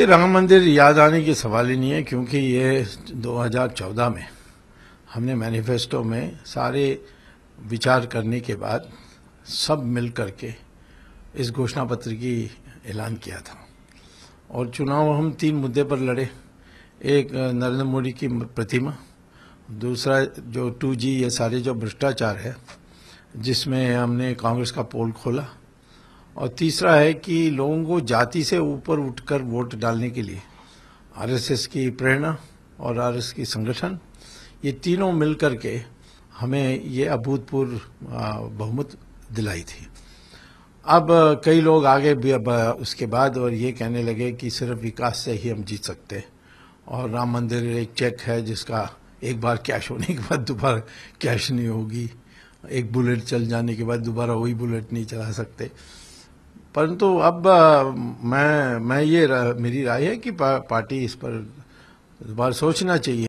ये राम मंदिर याद आने की सवाल ही नहीं है क्योंकि ये 2014 में हमने मैनिफेस्टो में सारे विचार करने के बाद सब मिल कर के इस घोषणा पत्र की ऐलान किया था और चुनाव हम तीन मुद्दे पर लड़े एक नरेंद्र मोदी की प्रतिमा दूसरा जो 2G ये सारे जो भ्रष्टाचार है जिसमें हमने कांग्रेस का पोल खोला और तीसरा है कि लोगों को जाति से ऊपर उठकर वोट डालने के लिए आरएसएस की प्रेरणा और आरएस की संगठन ये तीनों मिलकर के हमें ये अभूतपूर्व बहुमत दिलाई थी अब कई लोग आगे भी अब उसके बाद और ये कहने लगे कि सिर्फ विकास से ही हम जीत सकते हैं और राम मंदिर एक चेक है जिसका एक बार कैश होने के बाद दोबारा कैश नहीं होगी एक बुलेट चल जाने के बाद दोबारा वही बुलेट नहीं चला सकते परंतु अब मैं मैं ये मेरी राय है कि पा, पार्टी इस पर बार सोचना चाहिए